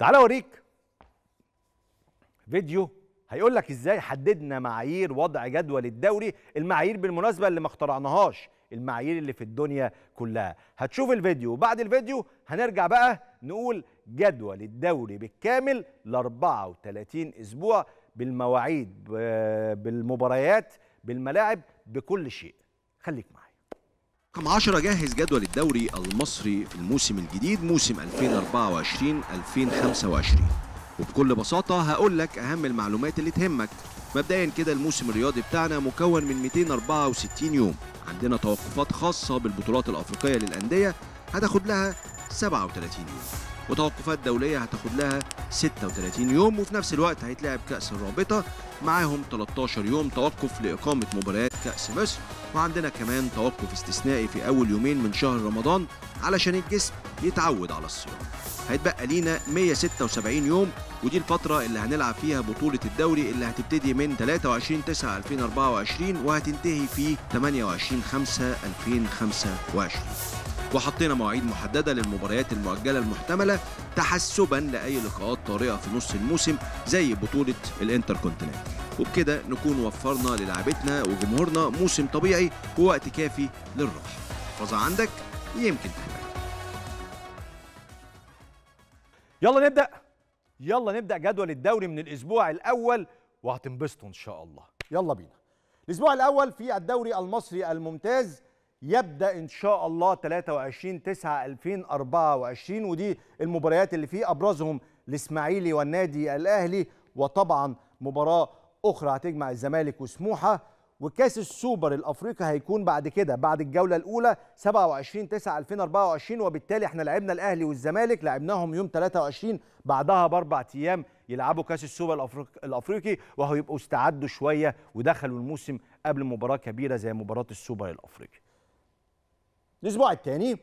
تعال اوريك فيديو هيقول لك ازاي حددنا معايير وضع جدول الدوري المعايير بالمناسبه اللي ما اخترعناهاش المعايير اللي في الدنيا كلها هتشوف الفيديو وبعد الفيديو هنرجع بقى نقول جدول الدوري بالكامل ل 34 اسبوع بالمواعيد بالمباريات بالملاعب بكل شيء خليك معايا رقم 10 جهز جدول الدوري المصري في الموسم الجديد موسم 2024-2025 وبكل بساطة هقول لك أهم المعلومات اللي تهمك مبدئيا كده الموسم الرياضي بتاعنا مكون من 264 يوم عندنا توقفات خاصة بالبطولات الأفريقية للأندية هتاخد لها 37 يوم وتوقفات دولية هتاخد لها 36 يوم وفي نفس الوقت هيتلعب كأس الرابطة معاهم 13 يوم توقف لإقامة مباريات كأس مصر وعندنا كمان توقف استثنائي في أول يومين من شهر رمضان علشان الجسم يتعود على الصيام هيتبقى لينا 176 يوم ودي الفترة اللي هنلعب فيها بطولة الدوري اللي هتبتدي من 23 9 2024 وهتنتهي في 28 5 2025 وحطينا مواعيد محددة للمباريات المؤجلة المحتملة تحسبا لأي لقاءات طارئة في نص الموسم زي بطولة الانتر كونتيننت وبكده نكون وفرنا للعبتنا وجمهورنا موسم طبيعي ووقت كافي للراحة احفظها عندك يمكن تحبك يلا نبدأ يلا نبدأ جدول الدوري من الأسبوع الأول وهتنبسطوا إن شاء الله يلا بينا الأسبوع الأول في الدوري المصري الممتاز يبدا ان شاء الله 23 9 2024 ودي المباريات اللي فيه ابرزهم الاسماعيلي والنادي الاهلي وطبعا مباراه اخرى هتجمع الزمالك وسموحه وكاس السوبر الافريقي هيكون بعد كده بعد الجوله الاولى 27 9 2024 وبالتالي احنا لعبنا الاهلي والزمالك لعبناهم يوم 23 بعدها باربع ايام يلعبوا كاس السوبر الأفريقي, الافريقي وهيبقوا استعدوا شويه ودخلوا الموسم قبل مباراه كبيره زي مباراه السوبر الافريقي الاسبوع الثاني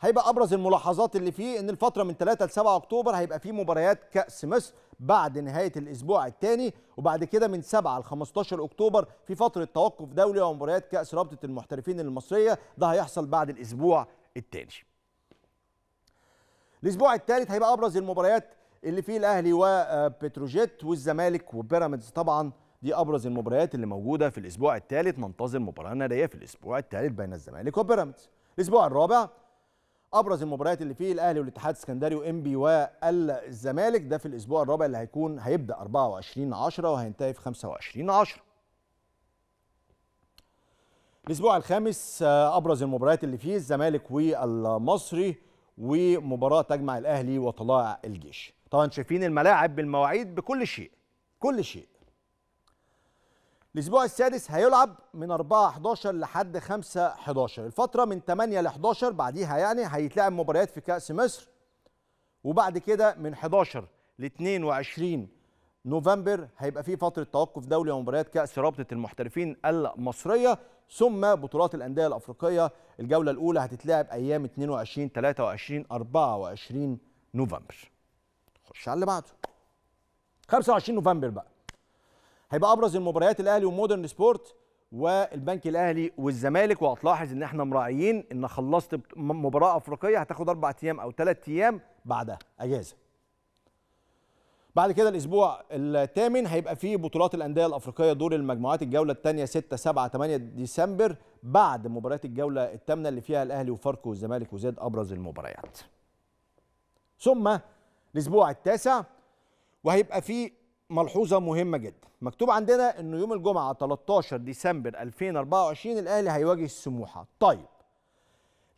هيبقى ابرز الملاحظات اللي فيه ان الفتره من 3 ل 7 اكتوبر هيبقى فيه مباريات كاس مصر بعد نهايه الاسبوع الثاني وبعد كده من 7 ل 15 اكتوبر في فتره توقف دولي ومباريات كاس رابطه المحترفين المصريه ده هيحصل بعد الاسبوع الثاني. الاسبوع الثالث هيبقى ابرز المباريات اللي فيه الاهلي وبتروجيت والزمالك وبيراميدز طبعا دي ابرز المباريات اللي موجوده في الاسبوع الثالث ننتظر مباراه ناريه في الاسبوع الثالث بين الزمالك وبيراميدز الاسبوع الرابع ابرز المباريات اللي فيه الاهلي والاتحاد السكندري وانبي والزمالك ده في الاسبوع الرابع اللي هيكون هيبدا 24 10 وهينتهي في 25 10 الاسبوع الخامس ابرز المباريات اللي فيه الزمالك والمصري ومباراه تجمع الاهلي وطلائع الجيش طبعا شايفين الملاعب بالمواعيد بكل شيء كل شيء الاسبوع السادس هيلعب من 4 11 لحد 5 11 الفتره من 8 ل 11 بعديها يعني هيتلعب مباريات في كاس مصر وبعد كده من 11 ل 22 نوفمبر هيبقى في فتره توقف دولي ومباريات كاس رابطه المحترفين المصريه ثم بطولات الانديه الافريقيه الجوله الاولى هتتلعب ايام 22 23 24 نوفمبر خش على اللي بعده 25 نوفمبر بقى هيبقى ابرز المباريات الاهلي ومودرن سبورت والبنك الاهلي والزمالك وهتلاحظ ان احنا مراعيين ان خلصت مباراه افريقيه هتاخد اربع ايام او ثلاث ايام بعدها اجازه. بعد كده الاسبوع الثامن هيبقى فيه بطولات الانديه الافريقيه دور المجموعات الجوله الثانيه 6 7 8 ديسمبر بعد مباريات الجوله الثامنه اللي فيها الاهلي وفاركو والزمالك وزاد ابرز المباريات. ثم الاسبوع التاسع وهيبقى فيه ملحوظه مهمه جدا مكتوب عندنا انه يوم الجمعه 13 ديسمبر 2024 الاهلي هيواجه السموحه طيب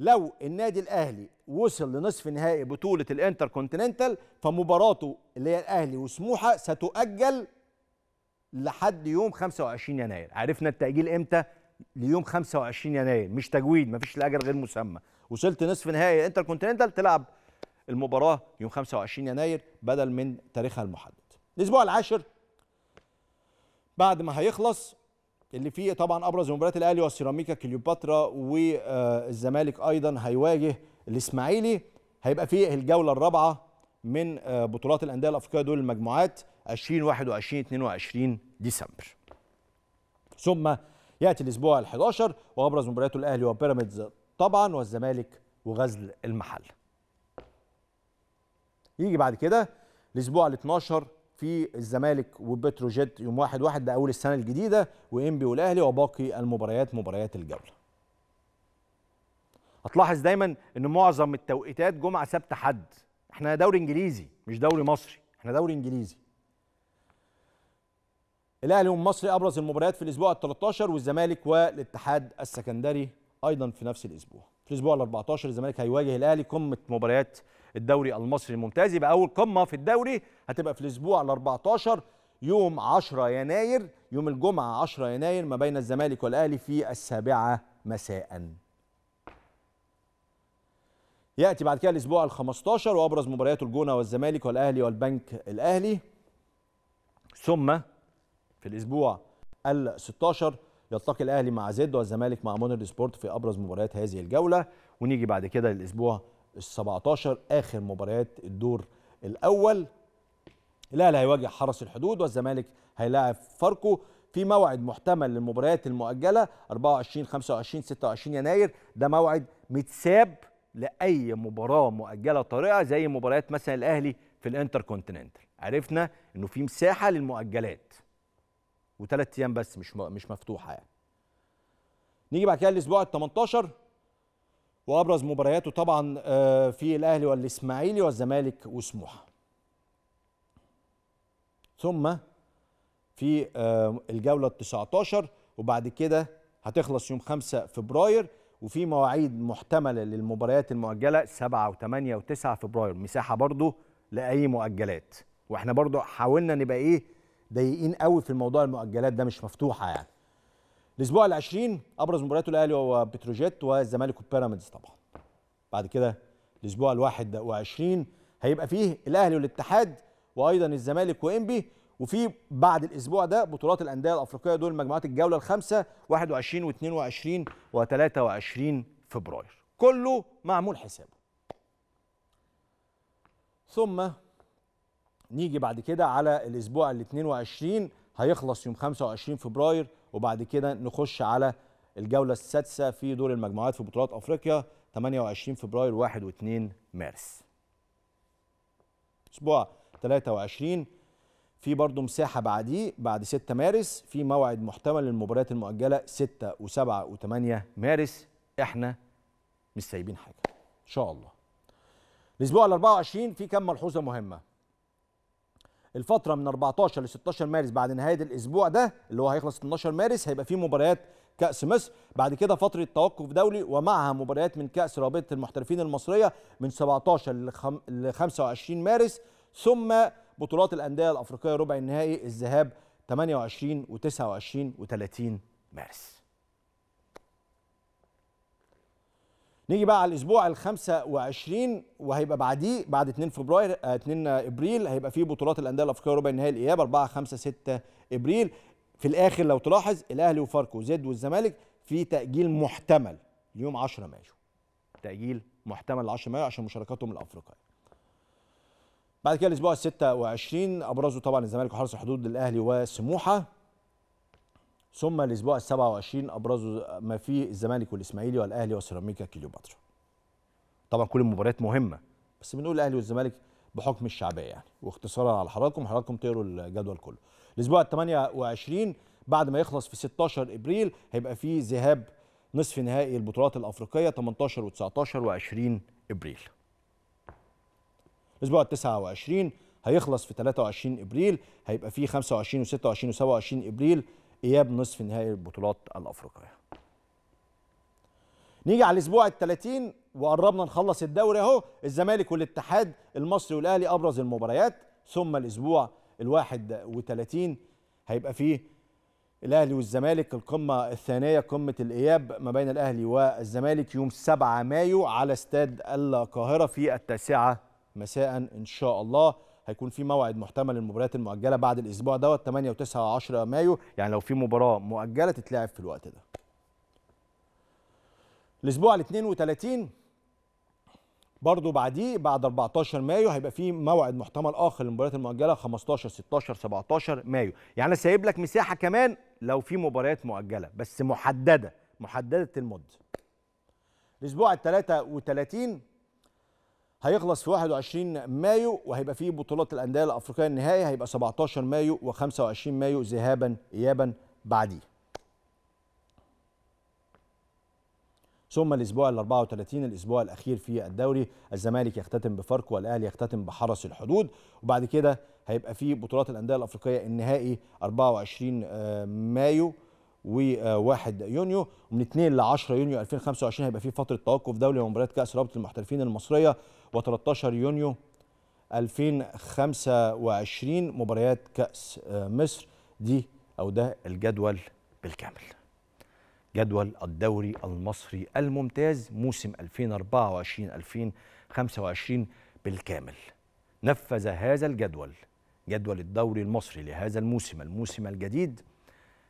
لو النادي الاهلي وصل لنصف نهائي بطوله الانتر كونتيننتال فمباراته اللي هي الاهلي وسموحه ستؤجل لحد يوم 25 يناير عرفنا التاجيل امتى ليوم 25 يناير مش تجويد مفيش لاجل غير مسمى وصلت نصف نهائي الانتر كونتيننتال تلعب المباراه يوم 25 يناير بدل من تاريخها المحدد الاسبوع العاشر بعد ما هيخلص اللي فيه طبعا ابرز مباريات الاهلي والسيراميكا كليوباترا والزمالك ايضا هيواجه الاسماعيلي هيبقى فيه الجوله الرابعه من آه، بطولات الانديه الافريقيه دول المجموعات 20 21 22 ديسمبر ثم ياتي الاسبوع ال11 وابرز مبارياته الاهلي وبيراميدز طبعا والزمالك وغزل المحل يجي بعد كده الاسبوع ال12 في الزمالك وبتروجيت يوم 1 1 ده اول السنه الجديده وانبي والاهلي وباقي المباريات مباريات الجوله. هتلاحظ دايما ان معظم التوقيتات جمعه سبت حد احنا دوري انجليزي مش دوري مصري احنا دوري انجليزي. الاهلي والمصري ابرز المباريات في الاسبوع ال 13 والزمالك والاتحاد السكندري ايضا في نفس الاسبوع. في الاسبوع ال 14 الزمالك هيواجه الاهلي قمه مباريات الدوري المصري الممتاز يبقى اول قمه في الدوري هتبقى في الاسبوع ال 14 يوم 10 يناير يوم الجمعه 10 يناير ما بين الزمالك والاهلي في السابعه مساء. ياتي بعد كده الاسبوع ال 15 وابرز مباريات الجونه والزمالك والاهلي والبنك الاهلي ثم في الاسبوع ال 16 يلتقي الاهلي مع زد والزمالك مع مونر سبورت في ابرز مباريات هذه الجوله ونيجي بعد كده للاسبوع ال 17 اخر مباريات الدور الاول الاهلي هيواجه حرس الحدود والزمالك هيلاعب فاركو في موعد محتمل للمباريات المؤجله 24 25 26 يناير ده موعد متساب لاي مباراه مؤجله طارئه زي مباريات مثلا الاهلي في الانتر كونتيننتال عرفنا انه في مساحه للمؤجلات وثلاث ايام بس مش مش مفتوحه يعني. نيجي بعد كده الاسبوع ال 18 وابرز مبارياته طبعا آه، في الاهلي والاسماعيلي والزمالك وسموحه. ثم في آه، الجوله ال 19 وبعد كده هتخلص يوم 5 فبراير وفي مواعيد محتمله للمباريات المؤجله 7 و8 و9 فبراير مساحه برضو لاي مؤجلات واحنا برضو حاولنا نبقى ايه ضيقين قوي في الموضوع المؤجلات ده مش مفتوحه يعني الاسبوع ال20 ابرز مبارياته الاهلي هو بتروجيت والزمالك وبيراميدز طبعا بعد كده الاسبوع ال21 هيبقى فيه الاهلي والاتحاد وايضا الزمالك وانبي وفي بعد الاسبوع ده بطولات الانديه الافريقيه دول مجموعات الجوله الخامسه 21 و22 و23 فبراير كله معمول حسابه ثم نيجي بعد كده على الاسبوع ال 22 هيخلص يوم 25 فبراير وبعد كده نخش على الجوله السادسه في دور المجموعات في بطولات افريقيا 28 فبراير 1 و2 مارس. اسبوع 23 في برضه مساحه بعديه بعد 6 مارس في موعد محتمل للمباريات المؤجله 6 و7 و8 مارس احنا مش سايبين حاجه ان شاء الله. الاسبوع ال 24 في كام ملحوظه مهمه الفتره من 14 ل 16 مارس بعد نهايه الاسبوع ده اللي هو هيخلص 12 مارس هيبقى فيه مباريات كاس مصر بعد كده فتره توقف دولي ومعها مباريات من كاس رابطه المحترفين المصريه من 17 ل 25 مارس ثم بطولات الانديه الافريقيه ربع النهائي الذهاب 28 و29 و30 مارس نيجي بقى على الاسبوع ال 25 وهيبقى بعديه بعد 2 فبراير 2 آه، ابريل هيبقى فيه بطولات الانديه الافريقيه ربع النهائي الاياب 4 5 6 ابريل في الاخر لو تلاحظ الاهلي وفاركو زد والزمالك في تاجيل محتمل يوم 10 مايو تاجيل محتمل 10 مايو عشان مشاركاتهم الافريقيه بعد كده الاسبوع ال 26 ابرزه طبعا الزمالك وحرس الحدود للاهلي وسموحه ثم الاسبوع ال 27 ابرزوا ما فيه الزمالك والاسماعيلي والاهلي وسيراميكا كليوباترا. طبعا كل المباريات مهمه بس بنقول الاهلي والزمالك بحكم الشعبيه يعني واختصارا على حضراتكم حضراتكم تقروا الجدول كله. الاسبوع ال 28 بعد ما يخلص في 16 ابريل هيبقى فيه ذهاب نصف نهائي البطولات الافريقيه 18 و19 و20 ابريل. الاسبوع ال 29 هيخلص في 23 ابريل هيبقى فيه 25 و26 و27 ابريل اياب نصف نهائي البطولات الافريقيه نيجي على الاسبوع ال30 وقربنا نخلص الدوري اهو الزمالك والاتحاد المصري والاهلي ابرز المباريات ثم الاسبوع ال31 هيبقى فيه الاهلي والزمالك القمه الثانيه قمه الاياب ما بين الاهلي والزمالك يوم 7 مايو على استاد القاهره في التاسعه مساء ان شاء الله هيكون في موعد محتمل للمباريات المؤجله بعد الاسبوع دوت 8 و9 و 10 مايو يعني لو في مباراه مؤجله تتلعب في الوقت ده الاسبوع ال 32 برضه بعديه بعد 14 مايو هيبقى في موعد محتمل اخر للمباريات المؤجله 15 16 17 مايو يعني انا سايب لك مساحه كمان لو في مباريات مؤجله بس محدده محدده المده الاسبوع ال 33 هيخلص في 21 مايو وهيبقى فيه بطولات الانديه الافريقيه النهائي هيبقى 17 مايو و25 مايو ذهابا ايابا بعديه ثم الاسبوع ال 34 الاسبوع الاخير في الدوري الزمالك يختتم بفاركو والاهلي يختتم بحرس الحدود وبعد كده هيبقى في بطولات الانديه الافريقيه النهائي 24 آه، مايو و1 يونيو ومن 2 ل 10 يونيو 2025 هيبقى في فتره توقف دولي لمباريات كاس رابطه المحترفين المصريه و13 يونيو 2025 مباريات كأس آه، مصر دي أو ده الجدول بالكامل جدول الدوري المصري الممتاز موسم 2024-2025 بالكامل نفذ هذا الجدول جدول الدوري المصري لهذا الموسم الموسم الجديد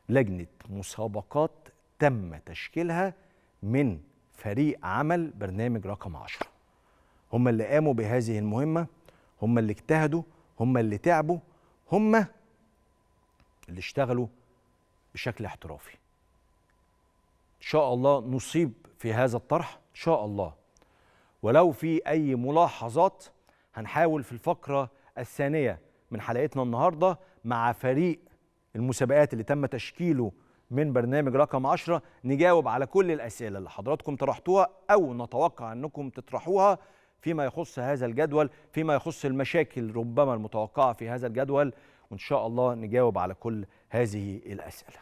لجنة مسابقات تم تشكيلها من فريق عمل برنامج رقم 10 هم اللي قاموا بهذه المهمة هم اللي اجتهدوا هم اللي تعبوا هم اللي اشتغلوا بشكل احترافي إن شاء الله نصيب في هذا الطرح إن شاء الله ولو في أي ملاحظات هنحاول في الفقرة الثانية من حلقتنا النهاردة مع فريق المسابقات اللي تم تشكيله من برنامج رقم 10 نجاوب على كل الأسئلة اللي حضراتكم طرحتوها أو نتوقع أنكم تطرحوها فيما يخص هذا الجدول فيما يخص المشاكل ربما المتوقعة في هذا الجدول وإن شاء الله نجاوب على كل هذه الأسئلة